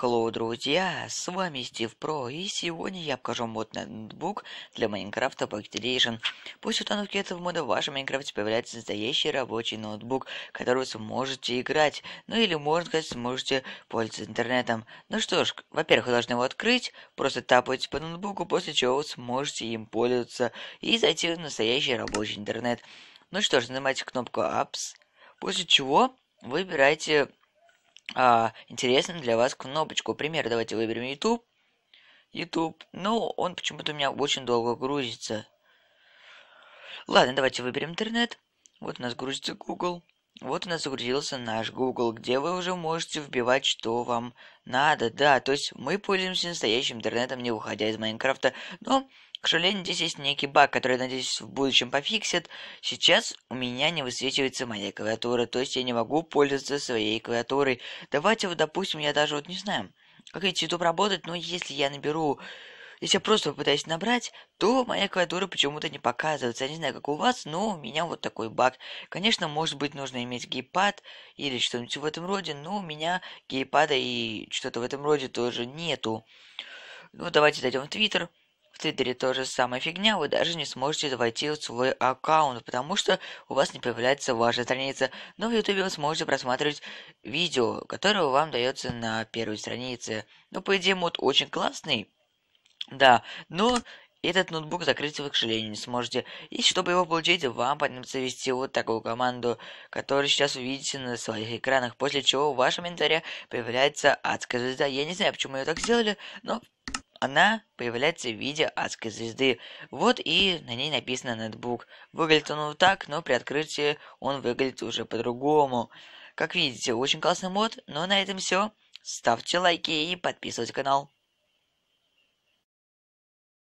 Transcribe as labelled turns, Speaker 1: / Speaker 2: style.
Speaker 1: Hello, друзья! С вами Стив Про, и сегодня я покажу мод на ноутбук для Майнкрафта Backdation. После установки этого мода в вашем Майнкрафте появляется настоящий рабочий ноутбук, который вы сможете играть, ну или, можно сказать, сможете пользоваться интернетом. Ну что ж, во-первых, вы должны его открыть, просто тапать по ноутбуку, после чего вы сможете им пользоваться и зайти в настоящий рабочий интернет. Ну что ж, нажимайте кнопку Apps, после чего выбирайте а, интересную для вас кнопочку. Пример, давайте выберем YouTube. YouTube. Ну, он почему-то у меня очень долго грузится. Ладно, давайте выберем интернет. Вот у нас грузится Google. Вот у нас загрузился наш Google, где вы уже можете вбивать, что вам надо. Да, то есть мы пользуемся настоящим интернетом, не выходя из Майнкрафта. Но к сожалению, здесь есть некий баг, который, надеюсь, в будущем пофиксит. Сейчас у меня не высвечивается моя клавиатура, то есть я не могу пользоваться своей клавиатурой. Давайте вот, допустим, я даже вот не знаю, как эти YouTube работает, но если я наберу... Если я просто попытаюсь набрать, то моя клавиатура почему-то не показывается. Я не знаю, как у вас, но у меня вот такой баг. Конечно, может быть, нужно иметь гейпад или что-нибудь в этом роде, но у меня гейпада и что-то в этом роде тоже нету. Ну, давайте зайдем в Твиттер. Твиттере же самое фигня, вы даже не сможете войти в свой аккаунт, потому что у вас не появляется ваша страница. Но в Ютубе вы сможете просматривать видео, которое вам дается на первой странице. Ну, по идее, мод очень классный, да, но этот ноутбук закрыть вы, к сожалению, не сможете. И чтобы его получить, вам понадобится ввести вот такую команду, которую сейчас увидите на своих экранах, после чего в вашем инвентаре появляется адская звезда. Я не знаю, почему ее так сделали, но она появляется в виде адской звезды. Вот и на ней написано Netbook. Выглядит он вот так, но при открытии он выглядит уже по-другому. Как видите, очень классный мод, но на этом все. Ставьте лайки и подписывайтесь на канал.